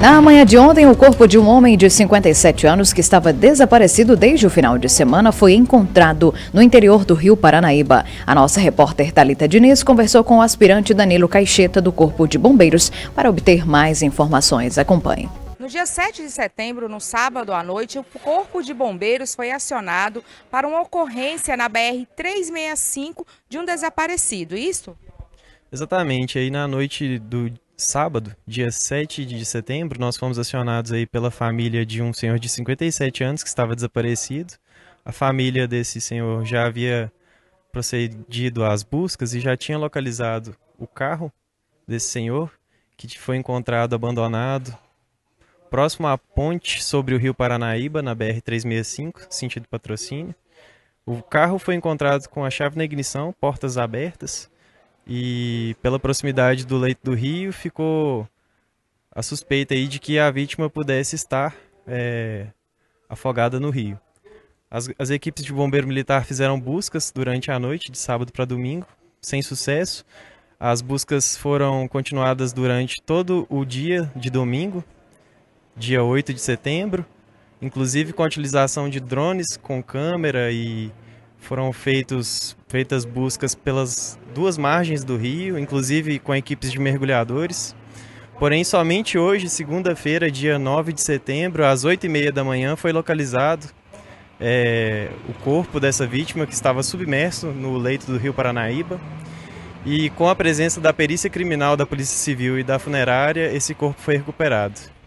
Na manhã de ontem, o corpo de um homem de 57 anos que estava desaparecido desde o final de semana foi encontrado no interior do Rio Paranaíba. A nossa repórter Talita Diniz conversou com o aspirante Danilo Caixeta do Corpo de Bombeiros para obter mais informações. Acompanhe. No dia 7 de setembro, no sábado à noite, o Corpo de Bombeiros foi acionado para uma ocorrência na BR 365 de um desaparecido, isso? Exatamente, aí na noite do sábado, dia 7 de setembro, nós fomos acionados aí pela família de um senhor de 57 anos que estava desaparecido. A família desse senhor já havia procedido às buscas e já tinha localizado o carro desse senhor, que foi encontrado abandonado próximo à ponte sobre o Rio Paranaíba, na BR-365, sentido patrocínio. O carro foi encontrado com a chave na ignição, portas abertas e pela proximidade do leito do rio ficou a suspeita aí de que a vítima pudesse estar é, afogada no rio. As, as, equipes de bombeiro militar fizeram buscas durante a noite, de sábado para domingo, sem sucesso. As buscas foram continuadas durante todo o dia de domingo, dia 8 de setembro, inclusive com a utilização de drones com câmera e foram feitos, feitas buscas pelas duas margens do rio, inclusive com equipes de mergulhadores. Porém, somente hoje, segunda-feira, dia 9 de setembro, às 8h30 da manhã, foi localizado é, o corpo dessa vítima que estava submerso no leito do rio Paranaíba. E com a presença da perícia criminal da Polícia Civil e da funerária, esse corpo foi recuperado.